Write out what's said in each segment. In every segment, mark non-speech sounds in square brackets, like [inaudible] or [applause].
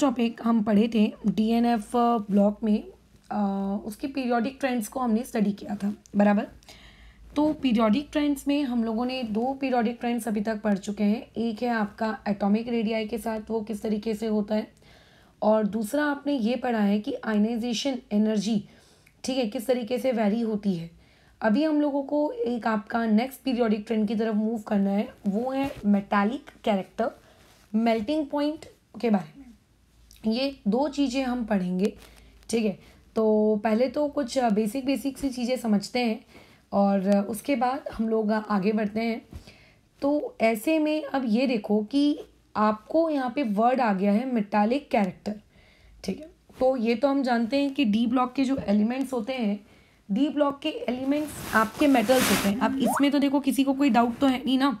Topic हम पढ़े थे डीएनएफ ब्लॉक uh, में आ, uh, उसके पीरियोडिक ट्रेंड्स को हमने स्टडी किया था बराबर तो पीरियोडिक ट्रेंड्स में हम लोगों ने दो पीरियोडिक ट्रेंड्स अभी तक पढ़ चुके हैं एक है आपका एटॉमिक रेडियाई के साथ वो किस तरीके से होता है और दूसरा आपने ये पढ़ा है कि आयनाइजेशन एनर्जी ठीक है किस तरीके से वैरी होती है अभी हम लोगों को एक आपका नेक्स्ट पीरियोडिक ट्रेंड की तरफ मूव करना है वो है मेटालिक कैरेक्टर मेल्टिंग पॉइंट के बारे ये दो चीज़ें हम पढ़ेंगे ठीक है तो पहले तो कुछ बेसिक बेसिक सी चीज़ें समझते हैं और उसके बाद हम लोग आगे बढ़ते हैं तो ऐसे में अब ये देखो कि आपको यहाँ पे वर्ड आ गया है मेटालिक कैरेक्टर ठीक है तो ये तो हम जानते हैं कि डी ब्लॉक के जो एलिमेंट्स होते हैं डी ब्लॉक के एलिमेंट्स आपके मेटल्स होते हैं अब इसमें तो देखो किसी को कोई डाउट तो है नहीं ना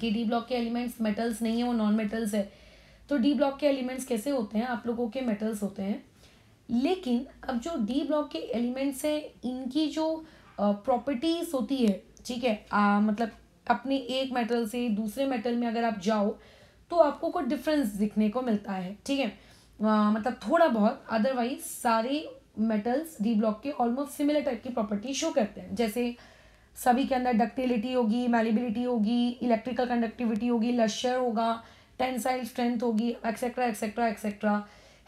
कि डी ब्लॉक के एलिमेंट्स मेटल्स नहीं है वो नॉन मेटल्स है तो डी ब्लॉक के एलिमेंट्स कैसे होते हैं आप लोगों के मेटल्स होते हैं लेकिन अब जो डी ब्लॉक के एलिमेंट्स हैं इनकी जो प्रॉपर्टीज होती है ठीक है आ, मतलब अपने एक मेटल से दूसरे मेटल में अगर आप जाओ तो आपको कोई डिफरेंस दिखने को मिलता है ठीक है मतलब थोड़ा बहुत अदरवाइज सारे मेटल्स डी ब्लॉक के ऑलमोस्ट सिमिलर टाइप की प्रॉपर्टी शो करते हैं जैसे सभी के अंदर डक्टिलिटी होगी मेलिबिलिटी होगी इलेक्ट्रिकल कंडक्टिविटी होगी लश्चर होगा टेंसाइल स्ट्रेंथ होगी एक्सेट्रा एक्सेट्रा एक्सेट्रा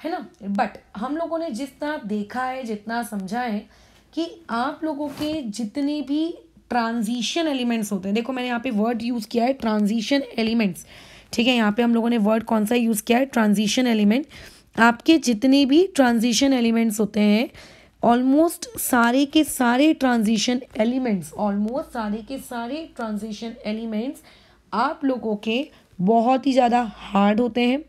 है ना बट हम लोगों ने जितना देखा है जितना समझा है कि आप लोगों के जितने भी ट्रांजिशन एलिमेंट्स होते हैं देखो मैंने यहाँ पे वर्ड यूज़ किया है ट्रांजिशन एलिमेंट्स ठीक है यहाँ पे हम लोगों ने वर्ड कौन सा यूज़ किया है ट्रांजिशन एलिमेंट आपके जितने भी ट्रांजिशन एलिमेंट्स होते हैं ऑलमोस्ट सारे के सारे ट्रांजिशन एलिमेंट्स ऑलमोस्ट सारे के सारे ट्रांजिशन एलिमेंट्स आप लोगों के बहुत ही ज़्यादा हार्ड होते हैं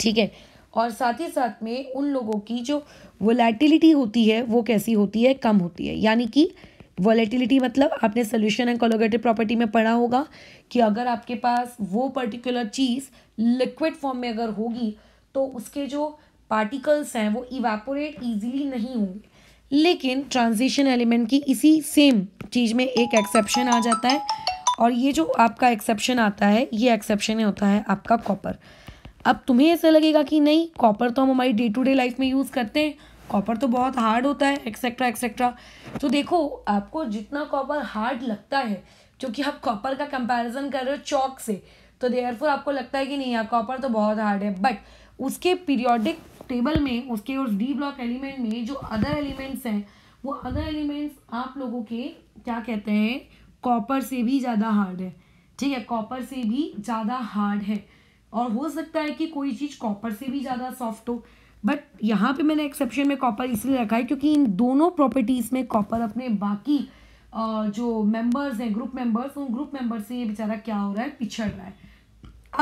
ठीक है और साथ ही साथ में उन लोगों की जो वोलेटिलिटी होती है वो कैसी होती है कम होती है यानी कि वॉलेटिलिटी मतलब आपने सोल्यूशन एंड कोलोगेटिव प्रॉपर्टी में पढ़ा होगा कि अगर आपके पास वो पर्टिकुलर चीज़ लिक्विड फॉर्म में अगर होगी तो उसके जो पार्टिकल्स हैं वो इवेपोरेट ईजिली नहीं होंगे लेकिन ट्रांजिशन एलिमेंट की इसी सेम चीज़ में एक एक्सेप्शन आ जाता है और ये जो आपका एक्सेप्शन आता है ये एक्सेप्शन होता है आपका कॉपर अब तुम्हें ऐसा लगेगा कि नहीं कॉपर तो हम हमारी डे टू डे लाइफ में यूज़ करते हैं कॉपर तो बहुत हार्ड होता है एक्सेट्रा एक्सेट्रा तो देखो आपको जितना कॉपर हार्ड लगता है क्योंकि आप कॉपर का कंपैरिजन कर रहे हो चौक से तो देयरफॉर आपको लगता है कि नहीं यार कॉपर तो बहुत हार्ड है बट उसके पीरियोडिक टेबल में उसके उस डी ब्लॉक एलिमेंट में जो अदर एलिमेंट्स हैं वो अदर एलिमेंट्स आप लोगों के क्या कहते हैं कॉपर से भी ज़्यादा हार्ड है ठीक है कॉपर से भी ज़्यादा हार्ड है और हो सकता है कि कोई चीज़ कॉपर से भी ज़्यादा सॉफ्ट हो बट यहाँ पे मैंने एक्सेप्शन में कॉपर इसलिए रखा है क्योंकि इन दोनों प्रॉपर्टीज़ में कॉपर अपने बाकी जो मेंबर्स हैं ग्रुप मेंबर्स उन ग्रुप मेंबर से ये बेचारा क्या हो रहा है पिछड़ रहा है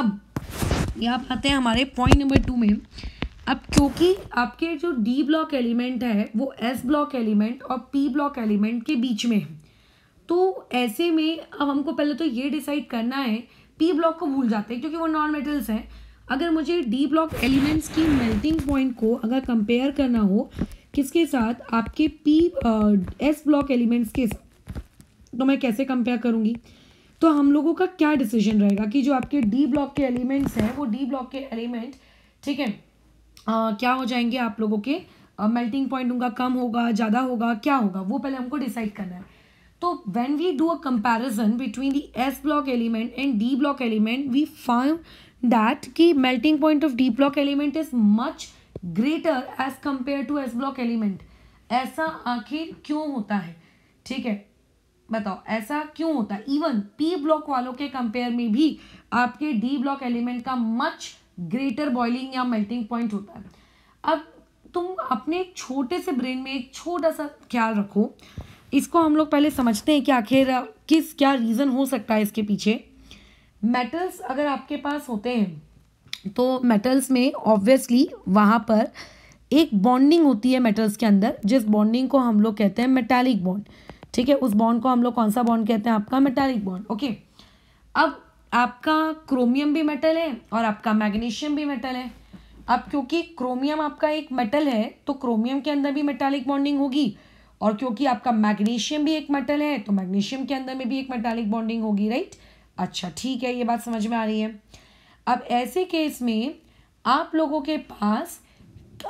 अब यहाँ आते हैं हमारे पॉइंट नंबर टू में अब क्योंकि आपके जो डी ब्लॉक एलिमेंट है वो एस ब्लॉक एलिमेंट और पी ब्लॉक एलिमेंट के बीच में है तो ऐसे में अब हमको पहले तो ये डिसाइड करना है पी ब्लॉक को भूल जाते हैं क्योंकि वो नॉन मेटल्स हैं अगर मुझे डी ब्लॉक एलिमेंट्स की मेल्टिंग पॉइंट को अगर कंपेयर करना हो किसके साथ आपके पी एस ब्लॉक एलिमेंट्स के साथ तो मैं कैसे कंपेयर करूँगी तो हम लोगों का क्या डिसीजन रहेगा कि जो आपके डी ब्लॉक के एलिमेंट्स हैं वो डी ब्लॉक के एलिमेंट ठीक है क्या हो जाएंगे आप लोगों के मेल्टिंग पॉइंट उनका कम होगा ज़्यादा होगा क्या होगा वो पहले हमको डिसाइड करना है तो when we do a comparison between the S block element and D block element we find that की melting point of D block element is much greater as compare to S block element ऐसा आखिर क्यों होता है ठीक है बताओ ऐसा क्यों होता है इवन पी ब्लॉक वालों के कंपेयर में भी आपके डी ब्लॉक एलिमेंट का मच ग्रेटर बॉइलिंग या मेल्टिंग पॉइंट होता है अब तुम अपने छोटे से ब्रेन में एक छोटा सा ख्याल रखो इसको हम लोग पहले समझते हैं कि आखिर किस क्या रीज़न हो सकता है इसके पीछे मेटल्स अगर आपके पास होते हैं तो मेटल्स में ऑब्वियसली वहाँ पर एक बॉन्डिंग होती है मेटल्स के अंदर जिस बॉन्डिंग को हम लोग कहते हैं मेटालिक बॉन्ड ठीक है उस बॉन्ड को हम लोग कौन सा बॉन्ड कहते हैं आपका मेटालिक बॉन्ड ओके अब आपका क्रोमियम भी मेटल है और आपका मैग्नीशियम भी मेटल है अब क्योंकि क्रोमियम आपका एक मेटल है तो क्रोमियम के अंदर भी मेटालिक बॉन्डिंग होगी और क्योंकि आपका मैग्नीशियम भी एक मेटल है तो मैग्नीशियम के अंदर में भी एक मेटालिक बॉन्डिंग होगी राइट अच्छा ठीक है ये बात समझ में आ रही है अब ऐसे केस में आप लोगों के पास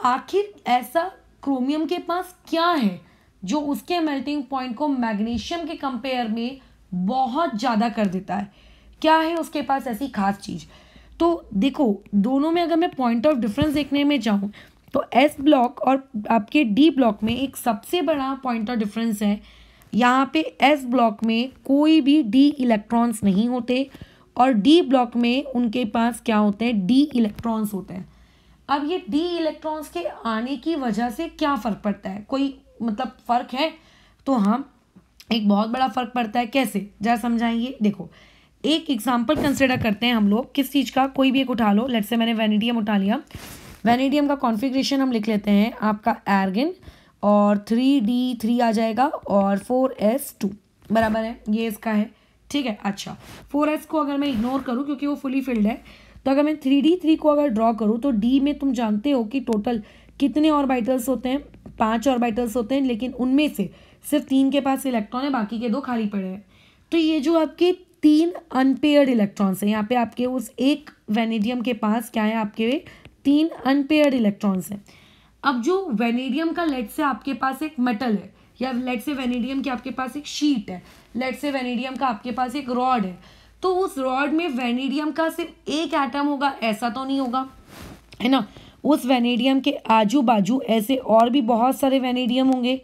आखिर ऐसा क्रोमियम के पास क्या है जो उसके मेल्टिंग पॉइंट को मैग्नीशियम के कंपेयर में बहुत ज़्यादा कर देता है क्या है उसके पास ऐसी खास चीज़ तो देखो दोनों में अगर मैं पॉइंट ऑफ डिफरेंस देखने में जाऊँ तो एस ब्लॉक और आपके डी ब्लॉक में एक सबसे बड़ा पॉइंट ऑफ डिफरेंस है यहाँ पे एस ब्लॉक में कोई भी डी इलेक्ट्रॉन्स नहीं होते और डी ब्लॉक में उनके पास क्या होते हैं डी इलेक्ट्रॉन्स होते हैं अब ये डी इलेक्ट्रॉन्स के आने की वजह से क्या फ़र्क पड़ता है कोई मतलब फ़र्क है तो हाँ एक बहुत बड़ा फ़र्क पड़ता है कैसे जरा समझाइए देखो एक एग्जाम्पल कंसिडर करते हैं हम लोग किस चीज़ का कोई भी एक उठा लो लेट से मैंने वेनिडियम उठा लिया वेनेडियम का कॉन्फिग्रेशन हम लिख लेते हैं आपका एर्गिन और थ्री डी थ्री आ जाएगा और फोर एस टू बराबर है ये इसका है ठीक है अच्छा फोर एस को अगर मैं इग्नोर करूँ क्योंकि वो फुली फिल्ड है तो अगर मैं थ्री डी थ्री को अगर ड्रॉ करूँ तो डी में तुम जानते हो कि टोटल कितने बाइटल्स होते हैं और बाइटल्स होते हैं लेकिन उनमें से सिर्फ तीन के पास इलेक्ट्रॉन है बाकी के दो खाली पड़े हैं तो ये जो आपके तीन अनपेयर्ड इलेक्ट्रॉन्स हैं यहाँ पे आपके उस एक वेनेडियम के पास क्या है आपके तीन अनपेयर्ड इलेक्ट्रॉन्स हैं अब जो वेनेडियम का लेट से आपके पास एक मेटल है या लेट से वेनेडियम की आपके पास एक शीट है लेट से वेनेडियम का आपके पास एक रॉड है तो उस रॉड में वेनेडियम का सिर्फ एक एटम होगा ऐसा तो नहीं होगा है ना उस वेनेडियम के आजू बाजू ऐसे और भी बहुत सारे वेनेडियम होंगे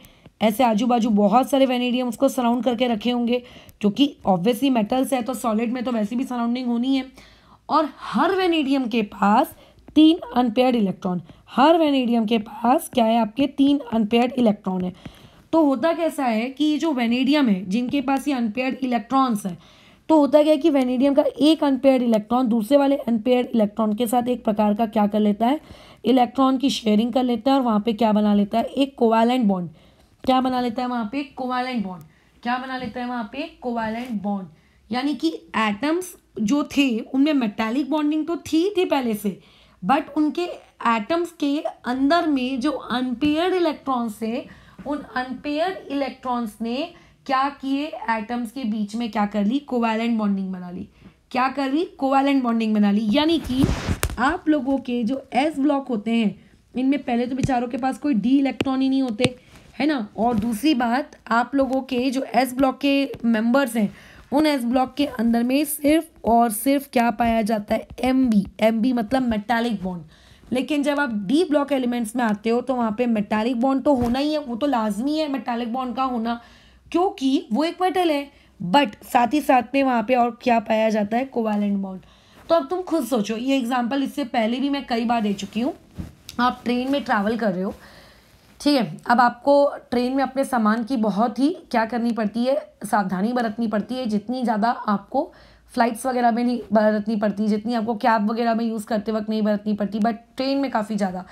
ऐसे आजू बाजू बहुत सारे वेनेडियम उसको सराउंड करके रखे होंगे क्योंकि ऑब्वियसली मेटल्स है तो सॉलिड में तो वैसे भी सराउंडिंग होनी है और हर वेनेडियम के पास तीन अनपेयर्ड इलेक्ट्रॉन हर वेनेडियम के पास क्या है आपके तीन अनपेयर्ड इलेक्ट्रॉन है तो होता कैसा है कि जो वेनेडियम है जिनके पास ये अनपेयर्ड इलेक्ट्रॉन्स हैं तो होता क्या है कि वेनेडियम का एक अनपेयर्ड इलेक्ट्रॉन दूसरे वाले अनपेयर्ड इलेक्ट्रॉन के साथ एक प्रकार का क्या कर लेता है इलेक्ट्रॉन की शेयरिंग कर लेता है और वहाँ पे क्या बना लेता है एक कोवालेंट बॉन्ड क्या बना लेता है वहाँ पे कोवालेंट बॉन्ड क्या बना लेता है वहाँ पे कोवालेंट बॉन्ड यानी कि एटम्स जो थे उनमें मेटालिक बॉन्डिंग तो थी थी पहले से बट उनके एटम्स के अंदर में जो अनपेयर्ड इलेक्ट्रॉन्स थे उन अनपेयर्ड इलेक्ट्रॉन्स ने क्या किए एटम्स के बीच में क्या कर ली कोवैलेंट बॉन्डिंग बना ली क्या कर ली कोवैलेंट बॉन्डिंग बना ली यानी कि आप लोगों के जो एस ब्लॉक होते हैं इनमें पहले तो बेचारों के पास कोई डी इलेक्ट्रॉन ही नहीं होते है ना और दूसरी बात आप लोगों के जो एस ब्लॉक के मेंबर्स हैं उन एस ब्लॉक के अंदर में सिर्फ और सिर्फ क्या पाया जाता है एम बी एम बी मतलब मेटालिक बॉन्ड लेकिन जब आप डी ब्लॉक एलिमेंट्स में आते हो तो वहाँ पे मेटालिक बॉन्ड तो होना ही है वो तो लाजमी है मेटालिक बॉन्ड का होना क्योंकि वो एक मेटल है बट साथ ही साथ में वहाँ पे और क्या पाया जाता है कोवालेंट बॉन्ड तो अब तुम खुद सोचो ये एग्जाम्पल इससे पहले भी मैं कई बार दे चुकी हूँ आप ट्रेन में ट्रैवल कर रहे हो ठीक है अब आपको ट्रेन में अपने सामान की बहुत ही क्या करनी पड़ती है सावधानी बरतनी पड़ती है जितनी ज़्यादा आपको फ्लाइट्स वगैरह में नहीं बरतनी पड़ती जितनी आपको कैब वगैरह में यूज़ करते वक्त नहीं बरतनी पड़ती बट ट्रेन में काफ़ी ज़्यादा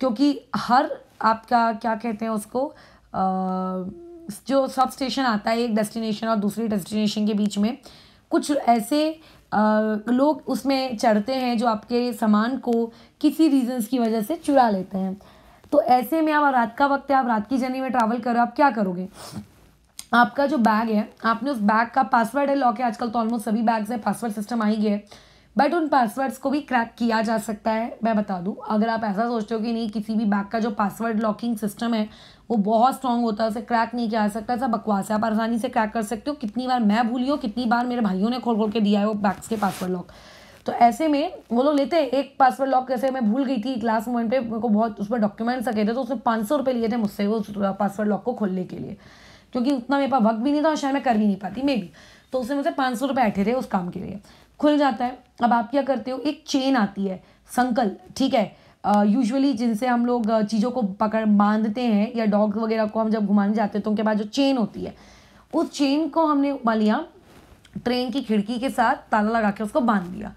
क्योंकि हर आपका क्या कहते हैं उसको आ, जो सब स्टेशन आता है एक डेस्टिनेशन और दूसरी डेस्टिनेशन के बीच में कुछ ऐसे आ, लोग उसमें चढ़ते हैं जो आपके सामान को किसी रीजंस की वजह से चुरा लेते हैं तो ऐसे में आप रात का वक्त है आप रात की जर्नी में ट्रैवल करो आप क्या करोगे आपका जो बैग है आपने उस बैग का पासवर्ड है लॉक है आजकल तो ऑलमोस्ट सभी बैग्स है पासवर्ड सिस्टम आ ही गया है बट उन पासवर्ड्स को भी क्रैक किया जा सकता है मैं बता दूं अगर आप ऐसा सोचते हो कि नहीं किसी भी बैग का जो पासवर्ड लॉकिंग सिस्टम है वो बहुत स्ट्रांग होता है उसे क्रैक नहीं किया जा सकता ऐसा बकवास है आप आसानी से क्रैक कर सकते हो कितनी बार मैं भूली हूँ कितनी बार मेरे भाइयों ने खोल खोल के दिया है वो बैग्स के पासवर्ड लॉक तो ऐसे में वो लोग लेते एक पासवर्ड लॉक कैसे मैं भूल गई थी क्लास मोमेंट पे मेरे को बहुत उस पर डॉक्यूमेंट्स रखे थे तो उसने पाँच सौ रुपये लिए थे मुझसे वो पासवर्ड लॉक को खोलने के लिए क्योंकि उतना मेरे पास वक्त भी नहीं था और शायद मैं कर भी नहीं पाती मे बी तो उसने मुझसे पाँच सौ रुपये बैठे थे उस काम के लिए खुल जाता है अब आप क्या करते हो एक चेन आती है संकल ठीक है यूजुअली uh, जिनसे हम लोग चीज़ों को पकड़ बांधते हैं या डॉग वगैरह को हम जब घुमाने जाते हैं तो उनके पास जो चेन होती है उस चेन को हमने उमा लिया ट्रेन की खिड़की के साथ ताला लगा के उसको बांध दिया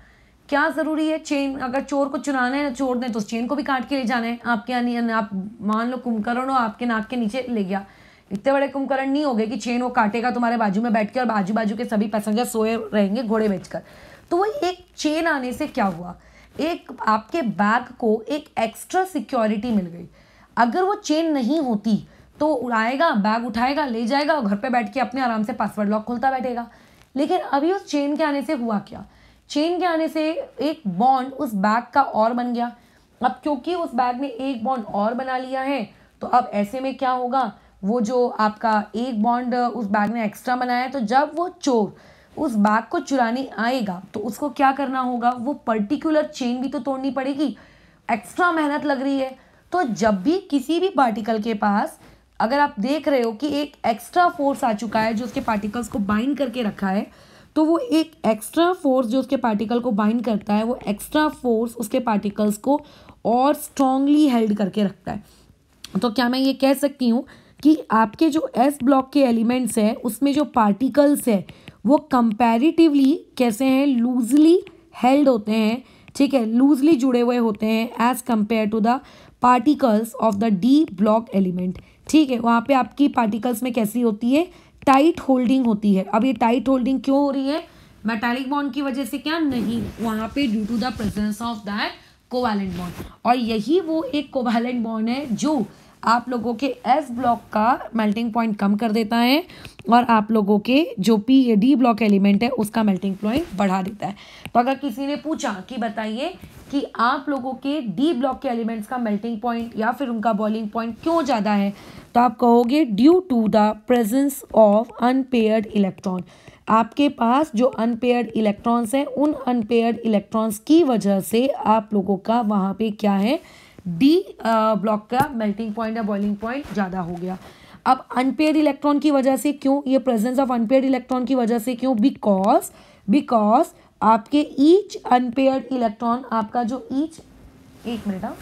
क्या ज़रूरी है चेन अगर चोर को चुराना है ना चोर ने तो उस चेन को भी काट के ले जाना है आपके यहाँ आप मान लो कुंभकर्ण हो आपके नाक के नीचे ले गया इतने बड़े कुंभकर्ण नहीं हो गए कि चेन वो काटेगा तुम्हारे बाजू में बैठ के और बाजू बाजू के सभी पैसेंजर सोए रहेंगे घोड़े बेचकर तो वो एक चेन आने से क्या हुआ एक आपके बैग को एक एक्स्ट्रा सिक्योरिटी मिल गई अगर वो चेन नहीं होती तो उड़ाएगा बैग उठाएगा ले जाएगा और घर पे बैठ के अपने आराम से पासवर्ड लॉक खोलता बैठेगा लेकिन अभी उस चेन के आने से हुआ क्या चेन के आने से एक बॉन्ड उस बैग का और बन गया अब क्योंकि उस बैग ने एक बॉन्ड और बना लिया है तो अब ऐसे में क्या होगा वो जो आपका एक बॉन्ड उस बैग ने एक्स्ट्रा बनाया है तो जब वो चोर उस बैग को चुराने आएगा तो उसको क्या करना होगा वो पर्टिकुलर चेन भी तो तोड़नी पड़ेगी एक्स्ट्रा मेहनत लग रही है तो जब भी किसी भी पार्टिकल के पास अगर आप देख रहे हो कि एक एक्स्ट्रा फोर्स आ चुका है जो उसके पार्टिकल्स को बाइंड करके रखा है तो वो एक एक्स्ट्रा फोर्स जो उसके पार्टिकल को बाइंड करता है वो एक्स्ट्रा फोर्स उसके पार्टिकल्स को और स्ट्रांगली हेल्ड करके रखता है तो क्या मैं ये कह सकती हूँ कि आपके जो एस ब्लॉक के एलिमेंट्स हैं उसमें जो पार्टिकल्स है वो कंपेरिटिवली कैसे हैं लूजली हेल्ड होते हैं ठीक है लूजली जुड़े हुए होते हैं as compare to the particles of the D block element ठीक है वहाँ पे आपकी पार्टिकल्स में कैसी होती है टाइट होल्डिंग होती है अब ये टाइट होल्डिंग क्यों हो रही है मेटालिक बॉन्ड की वजह से क्या नहीं वहाँ पे due to the presence of that covalent bond और यही वो एक कोवालेंट बॉन्ड है जो आप लोगों के एस ब्लॉक का मेल्टिंग पॉइंट कम कर देता है और आप लोगों के जो पी या डी ब्लॉक एलिमेंट है उसका मेल्टिंग पॉइंट बढ़ा देता है तो अगर किसी ने पूछा कि बताइए कि आप लोगों के डी ब्लॉक के एलिमेंट्स का मेल्टिंग पॉइंट या फिर उनका बॉइलिंग पॉइंट क्यों ज़्यादा है तो आप कहोगे due to the presence of unpaired electron आपके पास जो अनपेयर्ड इलेक्ट्रॉन्स हैं उन अनपेयर्ड इलेक्ट्रॉन्स की वजह से आप लोगों का वहाँ पे क्या है डी ब्लॉक का मेल्टिंग पॉइंट या बॉइलिंग पॉइंट ज़्यादा हो गया अब अनपेयर्ड इलेक्ट्रॉन की वजह से क्यों ये प्रेजेंस ऑफ अनपेयर इलेक्ट्रॉन की वजह से क्यों बिकॉज बिकॉज आपके ईच अनपेयर्ड इलेक्ट्रॉन आपका जो ईच एक मिनट हाँ।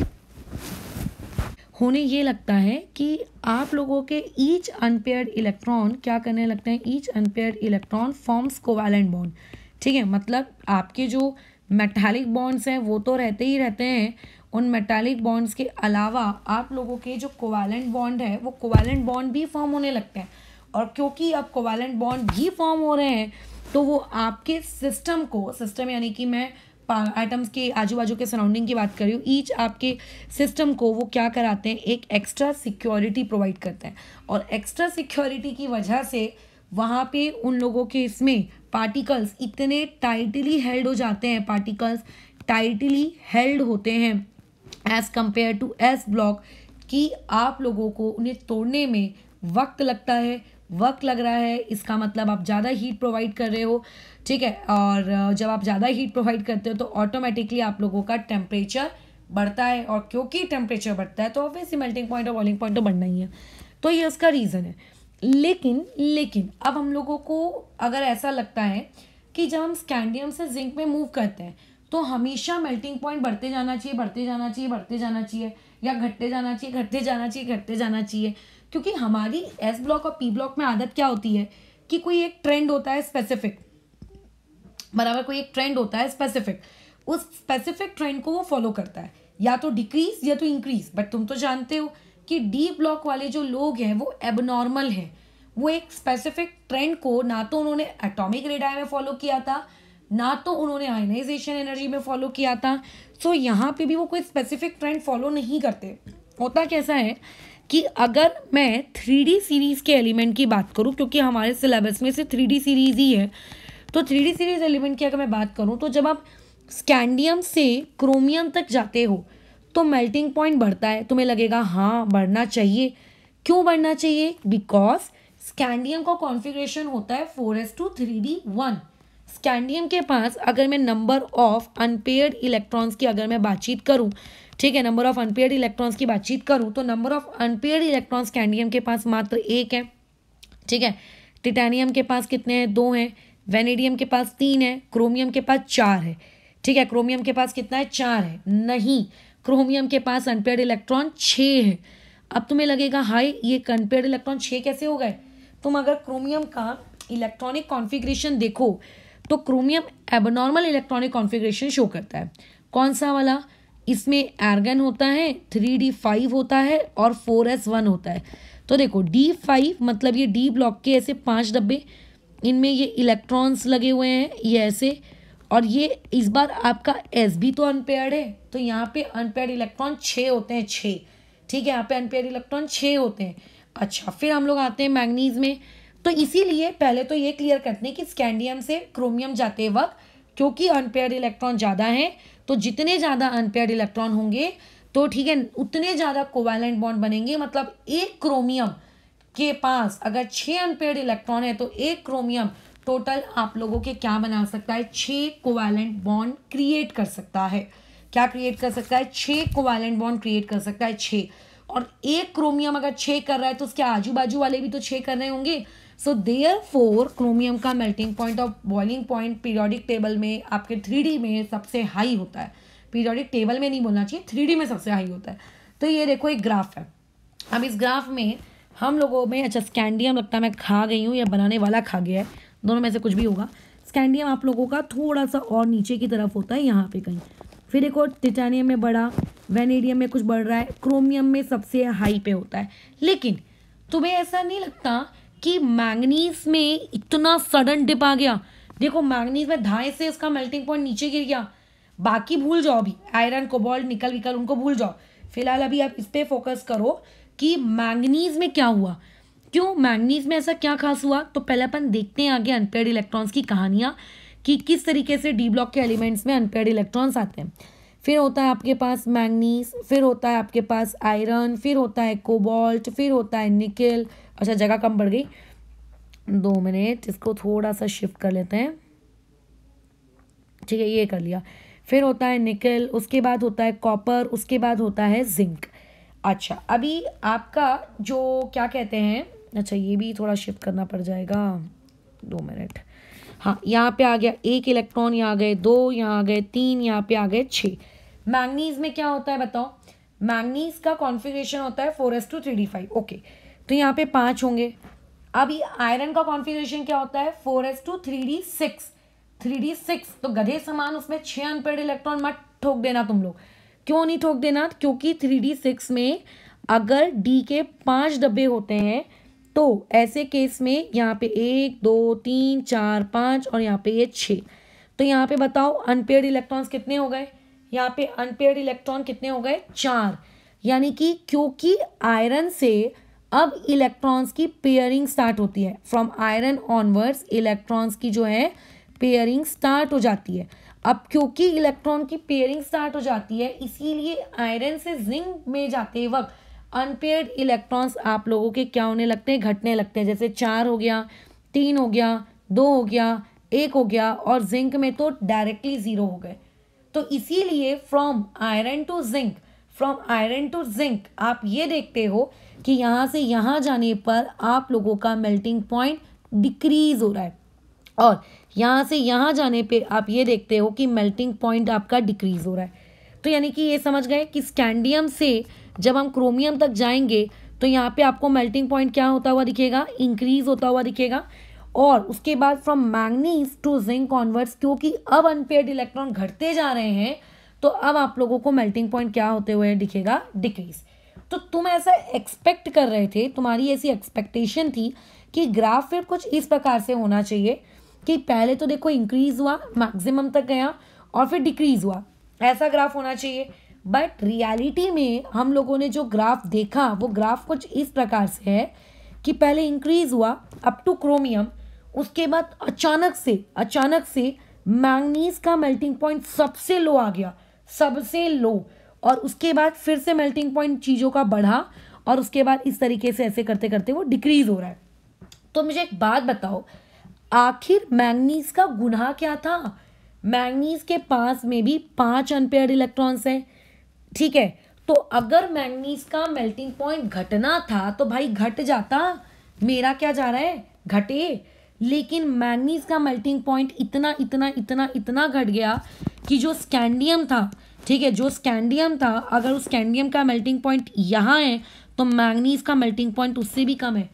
होने ये लगता है कि आप लोगों के ईच अनपेयर्ड इलेक्ट्रॉन क्या करने लगते हैं each unpaired electron forms covalent bond ठीक है मतलब आपके जो मेटालिक बॉन्ड्स हैं वो तो रहते ही रहते हैं उन मेटालिक बॉन्ड्स के अलावा आप लोगों के जो कोवैलेंट बॉन्ड है वो कोवैलेंट बॉन्ड भी फॉर्म होने लगते हैं और क्योंकि अब कोवैलेंट बॉन्ड भी फॉर्म हो रहे हैं तो वो आपके सिस्टम को सिस्टम यानी कि मैं आइटम्स के आजू बाजू के सराउंडिंग की बात कर रही हूँ ईच आपके सिस्टम को वो क्या कराते हैं एक एक्स्ट्रा सिक्योरिटी प्रोवाइड करते हैं और एक्स्ट्रा सिक्योरिटी की वजह से वहाँ पे उन लोगों के इसमें पार्टिकल्स इतने टाइटली हेल्ड हो जाते हैं पार्टिकल्स टाइटली हेल्ड होते हैं as compare to S block कि आप लोगों को उन्हें तोड़ने में वक्त लगता है वक्त लग रहा है इसका मतलब आप ज़्यादा हीट प्रोवाइड कर रहे हो ठीक है और जब आप ज़्यादा हीट प्रोवाइड करते हो तो ऑटोमेटिकली आप लोगों का टेम्परेचर बढ़ता है और क्योंकि टेम्परेचर बढ़ता है तो ऑब्वियसली मेल्टिंग पॉइंट और बॉइलिंग पॉइंट तो बढ़ना ही है तो ये उसका रीज़न है लेकिन लेकिन अब हम लोगों को अगर ऐसा लगता है कि जब हम स्कैंडियम से जिंक में मूव करते हैं तो हमेशा मेल्टिंग पॉइंट बढ़ते जाना चाहिए बढ़ते जाना चाहिए बढ़ते जाना चाहिए या घटते जाना चाहिए घटते जाना चाहिए घटते जाना चाहिए क्योंकि हमारी एस ब्लॉक और पी ब्लॉक में आदत क्या होती है कि कोई एक ट्रेंड होता है स्पेसिफिक बराबर कोई एक ट्रेंड होता है स्पेसिफिक उस स्पेसिफिक ट्रेंड को वो फॉलो करता है या तो डिक्रीज या तो इंक्रीज बट तुम तो जानते हो कि डी ब्लॉक वाले जो लोग हैं वो एबनॉर्मल हैं वो एक स्पेसिफिक ट्रेंड को ना तो उन्होंने एटॉमिक रेडाई में फॉलो किया था ना तो उन्होंने आयनाइजेशन एनर्जी में फॉलो किया था सो so, यहाँ पे भी वो कोई स्पेसिफिक ट्रेंड फॉलो नहीं करते होता कैसा है कि अगर मैं थ्री सीरीज़ के एलिमेंट की बात करूँ क्योंकि हमारे सिलेबस में से थ्री सीरीज़ ही है तो थ्री सीरीज़ एलिमेंट की अगर मैं बात करूँ तो जब आप स्कैंडियम से क्रोमियम तक जाते हो तो मेल्टिंग पॉइंट बढ़ता है तुम्हें लगेगा हाँ बढ़ना चाहिए क्यों बढ़ना चाहिए बिकॉज स्कैंडियम का कॉन्फ़िगरेशन होता है four S two three D one scandium के पास अगर मैं नंबर ऑफ अनपेयर्ड इलेक्ट्रॉन्स की अगर मैं बातचीत करूं ठीक है नंबर ऑफ अनपेयर इलेक्ट्रॉन्स की बातचीत करूँ तो number of unpaired electrons scandium के पास मात्र एक है ठीक है टिटानियम के पास कितने हैं दो हैं वेनेडियम के पास तीन है क्रोमियम के पास चार है ठीक है क्रोमियम के पास कितना है चार है नहीं क्रोमियम के पास अनपेड इलेक्ट्रॉन छः है अब तुम्हें लगेगा हाई ये अनपेड इलेक्ट्रॉन छः कैसे हो गए तुम अगर क्रोमियम का इलेक्ट्रॉनिक कॉन्फिग्रेशन देखो तो chromium abnormal electronic configuration show करता है कौन सा वाला इसमें एर्गन होता है थ्री डी फाइव होता है और फोर एस वन होता है तो देखो डी फाइव मतलब ये डी ब्लॉक के ऐसे पांच डब्बे इनमें ये इलेक्ट्रॉन्स लगे हुए हैं ये ऐसे और ये इस बार आपका एस भी तो अनपेयर्ड है तो यहाँ पे अनपेयर्ड इलेक्ट्रॉन छः होते हैं छः ठीक है यहाँ पे अनपेयर्ड इलेक्ट्रॉन छः होते हैं अच्छा फिर हम लोग आते हैं मैग्नीज में तो इसीलिए पहले तो ये क्लियर करते हैं कि स्कैंडियम से क्रोमियम जाते वक्त क्योंकि अनपेयर्ड इलेक्ट्रॉन ज़्यादा हैं तो जितने ज़्यादा अनपेयर्ड इलेक्ट्रॉन होंगे तो ठीक है उतने ज़्यादा कोवैलेंट बॉन्ड बनेंगे मतलब एक क्रोमियम के पास अगर छः अनपेयर्ड इलेक्ट्रॉन है तो एक क्रोमियम टोटल आप लोगों के क्या बना सकता है छः कोवैलेंट बॉन्ड क्रिएट कर सकता है क्या क्रिएट कर सकता है छः कोवैलेंट बॉन्ड क्रिएट कर सकता है छः और एक क्रोमियम अगर छः कर रहा है तो उसके आजू बाजू वाले भी तो छः कर रहे होंगे सो देयर फोर क्रोमियम का मेल्टिंग पॉइंट और बॉइलिंग पॉइंट पीरियोडिक टेबल में आपके थ्री में सबसे हाई होता है पीरियोडिक टेबल में नहीं बोलना चाहिए थ्री में सबसे हाई होता है तो ये देखो एक ग्राफ है अब इस ग्राफ में हम लोगों में अच्छा स्कैंडियम लगता है मैं खा गई हूँ या बनाने वाला खा गया है दोनों में से कुछ भी होगा स्कैंडियम आप लोगों का थोड़ा सा और नीचे की तरफ होता है यहाँ पे कहीं फिर एक और टिटानियम में बढ़ा वेनेडियम में कुछ बढ़ रहा है क्रोमियम में सबसे हाई पे होता है लेकिन तुम्हें ऐसा नहीं लगता कि मैंगनीज में इतना सडन डिप आ गया देखो मैंगनीज में ढाई से इसका मेल्टिंग पॉइंट नीचे गिर गया बाकी भूल जाओ अभी आयरन कोबॉल्ट निकल विकल उनको भूल जाओ फिलहाल अभी आप इस पर फोकस करो कि मैंगनीज में क्या हुआ क्यों मैंगनीज में ऐसा क्या खास हुआ तो पहले अपन देखते हैं आगे अनपेड इलेक्ट्रॉन्स की कहानियाँ कि किस तरीके से डी ब्लॉक के एलिमेंट्स में अनपेड इलेक्ट्रॉन्स आते हैं फिर होता है आपके पास मैंगनीज फिर होता है आपके पास आयरन फिर होता है कोबॉल्ट फिर होता है निकल अच्छा जगह कम पड़ गई दो मिनट इसको थोड़ा सा शिफ्ट कर लेते हैं ठीक है ये कर लिया फिर होता है निकल उसके बाद होता है कॉपर उसके बाद होता है जिंक अच्छा अभी आपका जो क्या कहते हैं अच्छा ये भी थोड़ा शिफ्ट करना पड़ जाएगा दो मिनट हाँ यहाँ पे आ गया एक इलेक्ट्रॉन यहाँ आ गए दो यहाँ आ गए तीन यहाँ पे आ गए छः मैंगनीज में क्या होता है बताओ मैंगनीज का कॉन्फिग्रेशन होता है four S two three D five okay तो यहाँ पे पाँच होंगे अब ये आयरन का कॉन्फिग्रेशन क्या होता है four S two three D six three D six तो गधे समान उसमें छः अनपेड इलेक्ट्रॉन मत ठोक देना तुम लोग क्यों नहीं ठोक देना क्योंकि थ्री डी सिक्स में अगर डी के पाँच डब्बे होते हैं तो ऐसे केस में यहाँ पे एक दो तीन चार पाँच और यहाँ पे ये यह छः तो यहाँ पे बताओ अनपेड इलेक्ट्रॉन्स कितने हो गए यहाँ पे अनपेड इलेक्ट्रॉन कितने हो गए चार यानी कि क्योंकि आयरन से अब इलेक्ट्रॉन्स की पेयरिंग स्टार्ट होती है फ्रॉम आयरन ऑनवर्ड्स इलेक्ट्रॉन्स की जो है पेयरिंग स्टार्ट हो जाती है अब क्योंकि इलेक्ट्रॉन की पेयरिंग स्टार्ट हो जाती है इसीलिए आयरन से जिंक में जाते वक्त अनपेयर्ड इलेक्ट्रॉन्स आप लोगों के क्या होने लगते हैं घटने लगते हैं जैसे चार हो गया तीन हो गया दो हो गया एक हो गया और जिंक में तो डायरेक्टली ज़ीरो हो गए तो इसीलिए from iron to zinc from iron to zinc आप ये देखते हो कि यहाँ से यहाँ जाने पर आप लोगों का मेल्टिंग पॉइंट डिक्रीज़ हो रहा है और यहाँ से यहाँ जाने पे आप ये देखते हो कि मेल्टिंग पॉइंट आपका डिक्रीज़ हो रहा है तो यानी कि ये समझ गए कि स्कैंडियम से जब हम क्रोमियम तक जाएंगे तो यहाँ पे आपको मेल्टिंग पॉइंट क्या होता हुआ दिखेगा इंक्रीज होता हुआ दिखेगा और उसके बाद from manganese to zinc onwards क्योंकि अब अनपेड इलेक्ट्रॉन घटते जा रहे हैं तो अब आप लोगों को मेल्टिंग पॉइंट क्या होते हुए दिखेगा डिक्रीज तो तुम ऐसा एक्सपेक्ट कर रहे थे तुम्हारी ऐसी एक्सपेक्टेशन थी कि ग्राफ फिर कुछ इस प्रकार से होना चाहिए कि पहले तो देखो इंक्रीज हुआ मैक्सिमम तक गया और फिर डिक्रीज हुआ ऐसा ग्राफ होना चाहिए बट रियलिटी में हम लोगों ने जो ग्राफ देखा वो ग्राफ कुछ इस प्रकार से है कि पहले इंक्रीज हुआ अप टू क्रोमियम उसके बाद अचानक से अचानक से मैंगनीज का मेल्टिंग पॉइंट सबसे लो आ गया सबसे लो और उसके बाद फिर से मेल्टिंग पॉइंट चीज़ों का बढ़ा और उसके बाद इस तरीके से ऐसे करते करते वो डिक्रीज़ हो रहा है तो मुझे एक बात बताओ आखिर मैंगनीज का गुनाह क्या था मैंगनीज के पास में भी पांच अनपेयर इलेक्ट्रॉन्स हैं ठीक है तो अगर मैंगनीज का मेल्टिंग पॉइंट घटना था तो भाई घट जाता मेरा क्या जा रहा है घटे लेकिन मैंगनीज का मेल्टिंग पॉइंट इतना इतना इतना इतना घट गया कि जो स्कैंडियम था ठीक है जो स्कैंडियम था अगर उस स्कैंडियम का मेल्टिंग पॉइंट यहाँ है तो मैंगनीज का मेल्टिंग पॉइंट उससे भी कम है